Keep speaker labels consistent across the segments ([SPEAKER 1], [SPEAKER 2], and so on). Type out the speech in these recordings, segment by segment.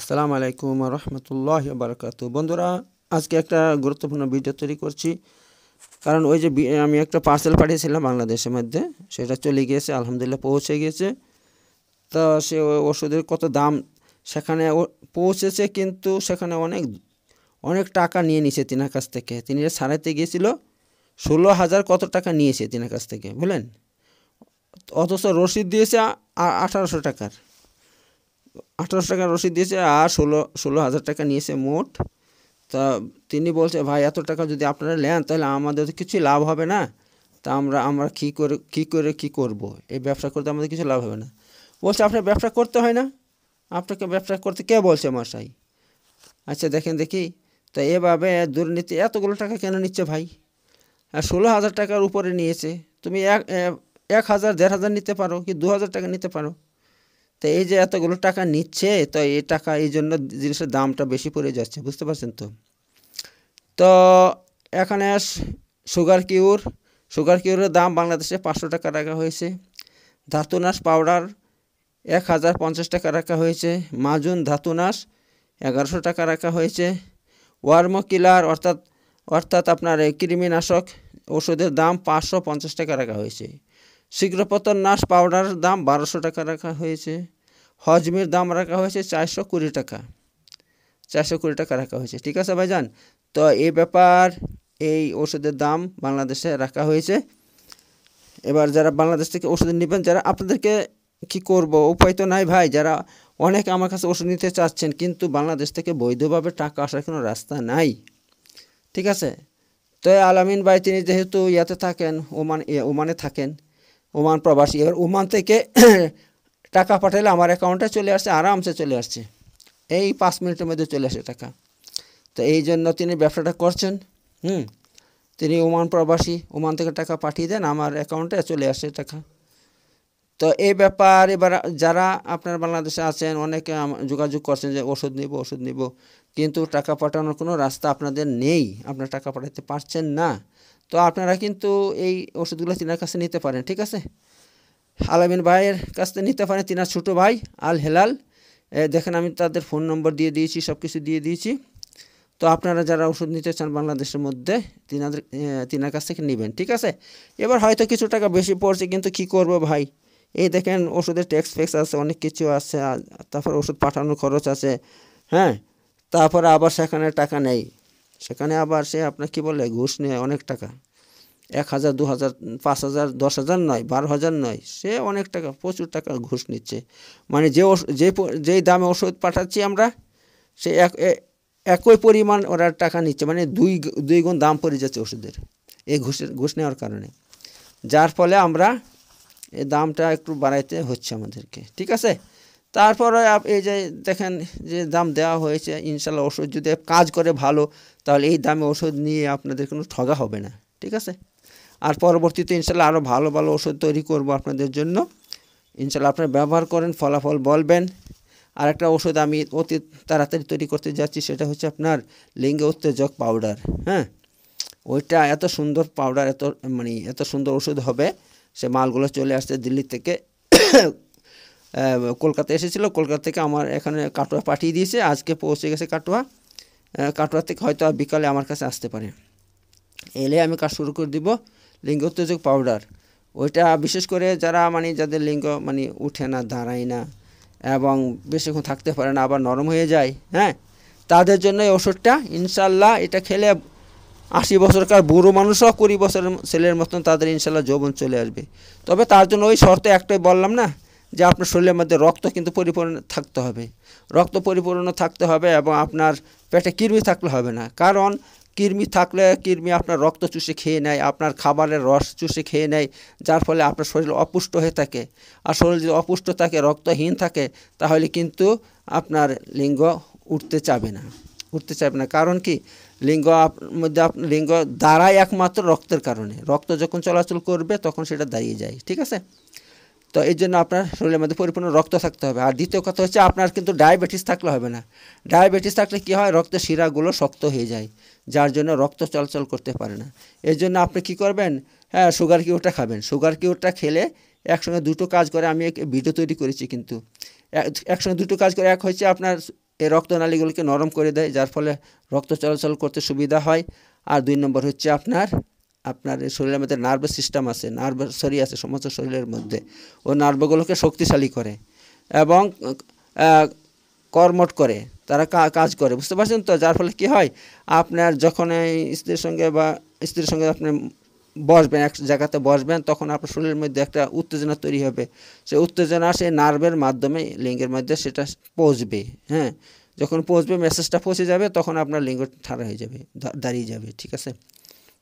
[SPEAKER 1] আসসালামু আলাইকুম রহমতুল্লাহ বারকাত বন্ধুরা আজকে একটা গুরুত্বপূর্ণ ভিডিও তৈরি করছি কারণ ওই যে আমি একটা পার্সেল পাঠিয়েছিলাম বাংলাদেশের মধ্যে সেটা চলে গিয়েছে আলহামদুলিল্লাহ পৌঁছে গিয়েছে তা সে ওষুধের কত দাম সেখানে পৌঁছেছে কিন্তু সেখানে অনেক অনেক টাকা নিয়ে নিয়েছে তিনার কাছ থেকে তিনি সারাইতে গিয়েছিল ষোলো হাজার কত টাকা নিয়েছে তিনার কাছ থেকে বুঝলেন অথচ রসিদ দিয়েছে আঠারোশো টাকার আঠারোশো টাকা রসিদ দিয়েছে আর ষোলো ষোলো হাজার টাকা নিয়েছে মোট তা তিনি বলছে ভাই এত টাকা যদি আপনারা নেন তাহলে আমাদের তো কিছুই লাভ হবে না তা আমরা আমরা কী করে কী করে কী করব এই ব্যবসা করতে আমাদের কিছু লাভ হবে না বলছে আপনার ব্যবসা করতে হয় না আপনাকে ব্যবসা করতে কে বলছে মশাই আচ্ছা দেখেন দেখি তো এভাবে দুর্নীতি এতগুলো টাকা কেন নিচ্ছে ভাই আর ষোলো হাজার টাকার উপরে নিয়েছে তুমি এক এক হাজার দেড় হাজার নিতে পারো কি দু হাজার টাকা নিতে পারো তো এই যে এতগুলো টাকা নিচ্ছে তো এই টাকা এই জন্য জিনিসের দামটা বেশি পড়ে যাচ্ছে বুঝতে পারছেন তো তো এখানে সুগার কিউর সুগার কিউরের দাম বাংলাদেশে পাঁচশো টাকা রাখা হয়েছে ধাতুনাস পাউডার এক হাজার পঞ্চাশ টাকা রাখা হয়েছে মাজুন ধাতুনাস এগারোশো টাকা রাখা হয়েছে ওয়ার্ম কিলার অর্থাৎ অর্থাৎ আপনার কৃমিনাশক ওষুধের দাম পাঁচশো পঞ্চাশ টাকা রাখা হয়েছে শীঘ্রপতন নাশ পাউডার দাম বারোশো টাকা রাখা হয়েছে হজমের দাম রাখা হয়েছে চারশো কুড়ি টাকা চারশো কুড়ি টাকা রাখা হয়েছে ঠিক আছে ভাই যান তো এই ব্যাপার এই ওষুধের দাম বাংলাদেশে রাখা হয়েছে এবার যারা বাংলাদেশ থেকে ওষুধ নেবেন যারা আপনাদেরকে কি করব উপায় তো নাই ভাই যারা অনেক আমার কাছে ওষুধ নিতে চাচ্ছেন কিন্তু বাংলাদেশ থেকে বৈধভাবে টাকা আসার কোনো রাস্তা নাই ঠিক আছে তো আলামিন ভাই তিনি যেহেতু ইয়াতে থাকেন ওমান ওমানে থাকেন ওমান প্রবাসী এবার ওমান থেকে টাকা পাঠালে আমার অ্যাকাউন্টে চলে আসছে আরামসে চলে আসছে এই পাঁচ মিনিটের মধ্যে চলে আসে টাকা তো এই জন্য তিনি ব্যবসাটা করছেন হুম তিনি ওমান প্রবাসী ওমান থেকে টাকা পাঠিয়ে দেন আমার অ্যাকাউন্টে চলে আসে টাকা তো এই ব্যাপার এবার যারা আপনার বাংলাদেশে আছেন অনেকে যোগাযোগ করছেন যে ওষুধ নিব ওষুধ নিব কিন্তু টাকা পাঠানোর কোনো রাস্তা আপনাদের নেই আপনারা টাকা পাঠাতে পারছেন না তো আপনারা কিন্তু এই ওষুধগুলো তিনার কাছে নিতে পারেন ঠিক আছে আলামিন ভাইয়ের কাছ থেকে নিতে পারেন তিনার ছোটো ভাই আল হেলাল দেখেন আমি তাদের ফোন নম্বর দিয়ে দিয়েছি সব কিছু দিয়ে দিয়েছি তো আপনারা যারা ওষুধ নিতে চান বাংলাদেশের মধ্যে তিনাদের তিনার কাছ থেকে নেবেন ঠিক আছে এবার হয়তো কিছু টাকা বেশি পড়ছে কিন্তু কি করবো ভাই এই দেখেন ওষুধের ট্যাক্স ফ্যাক্স আছে অনেক কিছু আছে তারপর ওষুধ পাঠানোর খরচ আছে হ্যাঁ তারপরে আবার সেখানে টাকা নেই সেখানে আবার সে আপনার কি বলে ঘুষ নেয় অনেক টাকা এক হাজার দু হাজার পাঁচ হাজার দশ হাজার নয় বারো হাজার নয় সে অনেক টাকা প্রচুর টাকা ঘুষ নিচ্ছে মানে যে যে যেই দামে ওষুধ পাঠাচ্ছি আমরা সে এক একই পরিমাণ ওরা টাকা নিচ্ছে মানে দুই দুই গুণ দাম পড়ে যাচ্ছে ওষুধের এই ঘুষের ঘুষ নেওয়ার কারণে যার ফলে আমরা এই দামটা একটু বাড়াইতে হচ্ছে আমাদেরকে ঠিক আছে তারপরে এই যে দেখেন যে দাম দেওয়া হয়েছে ইনশাল্লাহ ওষুধ যদি কাজ করে ভালো তাহলে এই দামে ওষুধ নিয়ে আপনাদের কোনো ঠগা হবে না ঠিক আছে আর পরবর্তীতে ইনশাল্লাহ আরও ভালো ভালো ওষুধ তৈরি করব আপনাদের জন্য ইনশাল্লাহ আপনারা ব্যবহার করেন ফলাফল বলবেন আর একটা ওষুধ আমি অতি তাড়াতাড়ি তৈরি করতে যাচ্ছি সেটা হচ্ছে আপনার লিঙ্গে উত্তেজক পাউডার হ্যাঁ ওইটা এত সুন্দর পাউডার এত মানে এত সুন্দর ওষুধ হবে সে মালগুলো চলে আসছে দিল্লি থেকে কলকাতা এসেছিলো কলকাতা থেকে আমার এখানে কাটোয়া পাঠিয়ে দিয়েছে আজকে পৌঁছে গেছে কাটোয়া কাটোয়া থেকে হয়তো বিকালে আমার কাছে আসতে পারে এলে আমি কাজ শুরু করে দিব লিঙ্গ উত্তেজক পাউডার ওইটা বিশেষ করে যারা মানে যাদের লিঙ্গ মানে উঠে না দাঁড়ায় না এবং বেশিক্ষণ থাকতে পারে না আবার নরম হয়ে যায় হ্যাঁ তাদের জন্য এই ওষুধটা ইনশাল্লাহ এটা খেলে আশি বছরকার বুড়ো মানুষও কুড়ি বছরের ছেলের মতন তাদের ইনশাল্লাহ যৌবন চলে আসবে তবে তার জন্য ওই শর্তে একটাই বললাম না যে আপনার শরীরের মধ্যে রক্ত কিন্তু পরিপূর্ণ থাকতে হবে রক্ত পরিপূর্ণ থাকতে হবে এবং আপনার পেটে কৃমি থাকলে হবে না কারণ কৃমি থাকলে কৃমি আপনার রক্ত চুষে খেয়ে নেয় আপনার খাবারের রস চুষে খেয়ে নেয় যার ফলে আপনার শরীর অপুষ্ট হয়ে থাকে আর শরীর যদি অপুষ্ট থাকে রক্তহীন থাকে তাহলে কিন্তু আপনার লিঙ্গ উঠতে চাবে না উঠতে চাবে না কারণ কি লিঙ্গ মধ্যে লিঙ্গ দাঁড়ায় একমাত্র রক্তের কারণে রক্ত যখন চলাচল করবে তখন সেটা দাঁড়িয়ে যায় ঠিক আছে তো এই জন্য আপনার শরীরের মধ্যে পরিপূর্ণ রক্ত থাকতে হবে আর দ্বিতীয় কথা হচ্ছে আপনার কিন্তু ডায়াবেটিস থাকলে হবে না ডায়াবেটিস থাকলে কী হয় রক্তের শিরাগুলো শক্ত হয়ে যায় যার জন্য রক্ত চলাচল করতে পারে না এর জন্য আপনি কি করবেন হ্যাঁ সুগার কিউরটা খাবেন সুগার কিউরটা খেলে একসঙ্গে দুটো কাজ করে আমি এক ভিডিও তৈরি করেছি কিন্তু একসঙ্গে দুটো কাজ করে এক হচ্ছে আপনার এই রক্তনালীগুলোকে নরম করে দেয় যার ফলে রক্ত চলাচল করতে সুবিধা হয় আর দুই নম্বর হচ্ছে আপনার আপনার শরীরের মধ্যে নার্ভাস সিস্টেম আছে নার্ভ শরীর আছে সমস্ত শরীরের মধ্যে ও নার্ভগুলোকে শক্তিশালী করে এবং কর্মট করে তারা কাজ করে বুঝতে পারছেন তো যার ফলে কি হয় আপনার যখন স্ত্রীর সঙ্গে বা স্ত্রীর সঙ্গে আপনি বসবেন এক জায়গাতে বসবেন তখন আপনার শরীরের মধ্যে একটা উত্তেজনা তৈরি হবে সেই উত্তেজনা সেই নার্ভের মাধ্যমে লিঙ্গের মধ্যে সেটা পৌঁছবে হ্যাঁ যখন পৌঁছবে মেসেজটা পৌঁছে যাবে তখন আপনার লিঙ্গ ঠাড়া হয়ে যাবে দাঁড়িয়ে যাবে ঠিক আছে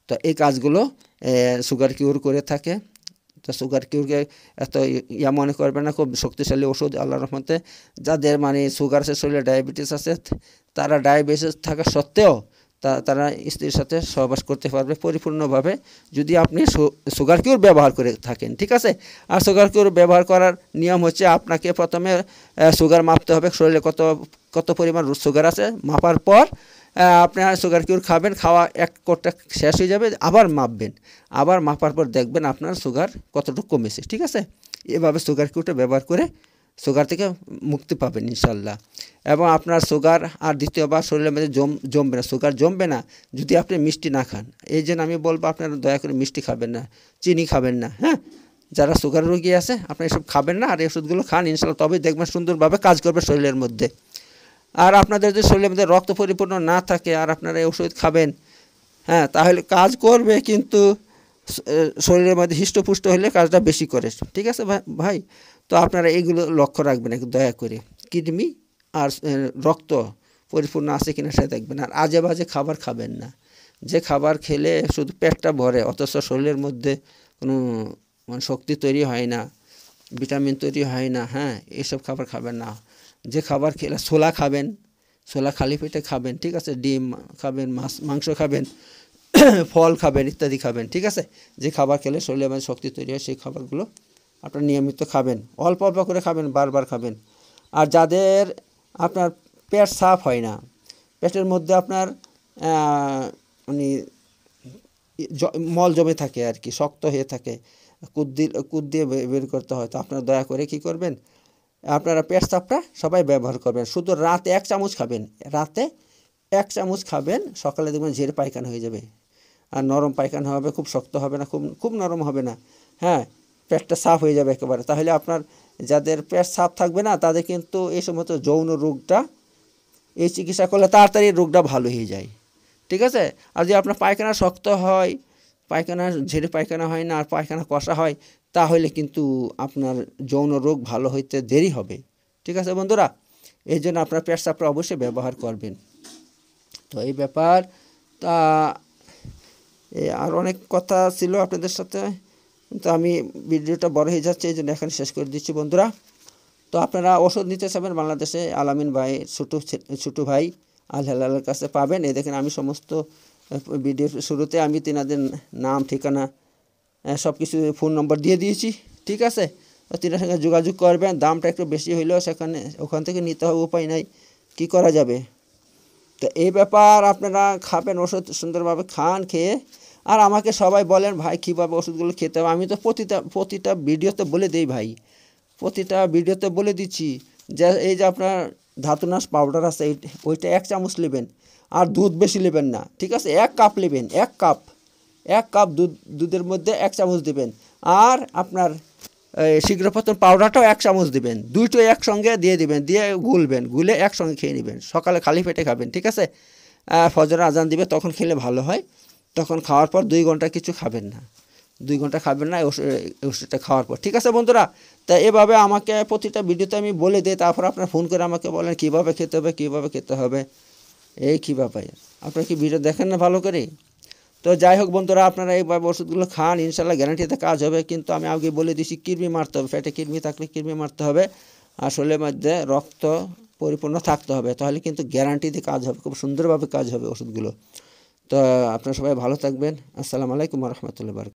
[SPEAKER 1] তো এই কাজগুলো সুগার কিউর করে থাকে তো সুগার কিউরকে এত ইয়া মনে করবে না খুব শক্তিশালী ওষুধ আল্লাহ রহমতে যাদের মানে সুগার আছে শরীরে ডায়াবেটিস আছে তারা ডায়াবেটিস থাকা সত্ত্বেও তা তারা স্ত্রীর সাথে সহবাস করতে পারবে পরিপূর্ণভাবে যদি আপনি সুগার কিউর ব্যবহার করে থাকেন ঠিক আছে আর সুগার কিউর ব্যবহার করার নিয়ম হচ্ছে আপনাকে প্রথমে সুগার মাপতে হবে শরীরে কত কত পরিমাণ সুগার আছে মাপার পর আপনারা সুগার কিউর খাবেন খাওয়া এক কোটটা শেষ হয়ে যাবে আবার মাপবেন আবার মাপার পর দেখবেন আপনার সুগার কতটুকু কমেছে ঠিক আছে এভাবে সুগার কিউটা ব্যবহার করে সুগার থেকে মুক্তি পাবেন ইনশাল্লাহ এবং আপনার সুগার আর দ্বিতীয়বার শরীরের মধ্যে জম জমবে না সুগার জমবে না যদি আপনি মিষ্টি না খান এই জন্য আমি বলবো আপনারা দয়া করে মিষ্টি খাবেন না চিনি খাবেন না হ্যাঁ যারা সুগার রোগী আছে আপনি এসব খাবেন না আর এই ওষুধগুলো খান ইনশাল্লাহ তবেই দেখবেন সুন্দরভাবে কাজ করবে শরীরের মধ্যে আর আপনাদের যদি শরীরের মধ্যে রক্ত পরিপূর্ণ না থাকে আর আপনারা এই ওষুধ খাবেন হ্যাঁ তাহলে কাজ করবে কিন্তু শরীরের মধ্যে হৃষ্টপুষ্ট হলে কাজটা বেশি করে ঠিক আছে ভাই তো আপনারা এইগুলো লক্ষ্য রাখবেন দয়া করে কিডনি আর রক্ত পরিপূর্ণ আছে কিনা সেটা দেখবেন আর আজে বাজে খাবার খাবেন না যে খাবার খেলে শুধু পেটটা ভরে অথচ শরীরের মধ্যে কোনো মানে শক্তি তৈরি হয় না ভিটামিন তৈরি হয় না হ্যাঁ এইসব খাবার খাবেন না যে খাবার খেলে ছোলা খাবেন ছোলা খালি পেটে খাবেন ঠিক আছে ডিম খাবেন মাছ মাংস খাবেন ফল খাবেন ইত্যাদি খাবেন ঠিক আছে যে খাবার খেলে শরীরে আমাদের শক্তি তৈরি হয় সেই খাবারগুলো আপনার নিয়মিত খাবেন অল্প অল্প করে খাবেন বারবার খাবেন আর যাদের আপনার পেট সাফ হয় না পেটের মধ্যে আপনার মানে মল জমে থাকে আর কি শক্ত হয়ে থাকে কুদ দিয়ে বের করতে হয় তো আপনার দয়া করে কি করবেন আপনারা পেট সাপটা সবাই ব্যবহার করবেন শুধু রাতে এক চামচ খাবেন রাতে এক চামচ খাবেন সকালে দেখবেন ঝের পায়খানা হয়ে যাবে আর নরম পায়খানা হবে খুব শক্ত হবে না খুব খুব নরম হবে না হ্যাঁ পেটটা সাফ হয়ে যাবে একেবারে তাহলে আপনার যাদের পেট সাফ থাকবে না তাদের কিন্তু এই সমস্ত যৌন রোগটা এই চিকিৎসা করলে তাড়াতাড়ি রোগটা ভালো হয়ে যায় ঠিক আছে আর যদি আপনার পায়খানা শক্ত হয় পায়খানা ঝেড়ে পায়খানা হয় না আর পায়খানা কষা হয় তাহলে কিন্তু আপনার যৌন রোগ ভালো হইতে দেরি হবে ঠিক আছে বন্ধুরা এই জন্য আপনার পেট সাপটা অবশ্যই ব্যবহার করবেন তো এই ব্যাপার তা আর অনেক কথা ছিল আপনাদের সাথে তো আমি ভিডিওটা বড় হয়ে যাচ্ছে এই জন্য এখানে শেষ করে দিচ্ছি বন্ধুরা তো আপনারা ওষুধ নিতে চাবেন বাংলাদেশে আলামিন ভাই ছোটো ছোটো ভাই আল হেলালের কাছে পাবেন এ দেখেন আমি সমস্ত ভিডিওর শুরুতে আমি তেনাদের নাম ঠিকানা সব কিছু ফোন নম্বর দিয়ে দিয়েছি ঠিক আছে তো তিনার সঙ্গে যোগাযোগ করবেন দামটা একটু বেশি হইলেও সেখানে ওখান থেকে নিতে হবে উপায় নাই কি করা যাবে তো এই ব্যাপার আপনারা খাবেন ওষুধ সুন্দরভাবে খান খেয়ে আর আমাকে সবাই বলেন ভাই কীভাবে ওষুধগুলো খেতে হবে আমি তো প্রতিটা প্রতিটা ভিডিওতে বলে দিই ভাই প্রতিটা ভিডিওতে বলে দিচ্ছি যে এই যে আপনার ধাতুনাশ পাউডার আছে ওইটা এক চামচ নেবেন আর দুধ বেশি নেবেন না ঠিক আছে এক কাপ নেবেন এক কাপ এক কাপ দুধ দুধের মধ্যে এক চামচ দেবেন আর আপনার শীঘ্রপতন পাউডারটাও এক চামচ দেবেন দুইটো একসঙ্গে দিয়ে দিবেন দিয়ে গুলবেন গুলে একসঙ্গে খেয়ে নেবেন সকালে খালি পেটে খাবেন ঠিক আছে ফজর আজান দিবে তখন খেলে ভালো হয় তখন খাওয়ার পর দুই ঘন্টা কিছু খাবেন না দুই ঘন্টা খাবেন না ওষুধটা খাওয়ার পর ঠিক আছে বন্ধুরা তা এভাবে আমাকে প্রতিটা ভিডিওতে আমি বলে দিই তারপর আপনার ফোন করে আমাকে বলেন কীভাবে খেতে হবে কীভাবে খেতে হবে এই কী ব্যাপার আপনারা কি ভিডিও দেখেন না ভালো করে তো যাই হোক বন্ধুরা আপনারা এই ওষুধগুলো খান ইনশাল্লাহ গ্যারান্টিতে কাজ হবে কিন্তু আমি আগে বলে দিছি কৃমি মারতে হবে ফ্যাটে কৃমি থাকলে কৃমি মারতে হবে আর শরীরের মধ্যে রক্ত পরিপূর্ণ থাকতে হবে তাহলে কিন্তু গ্যারান্টিতে কাজ হবে খুব সুন্দরভাবে কাজ হবে ওষুধগুলো তো আপনারা সবাই ভালো থাকবেন আসসালামু আলাইকুম রহমতুল্লাহ বারক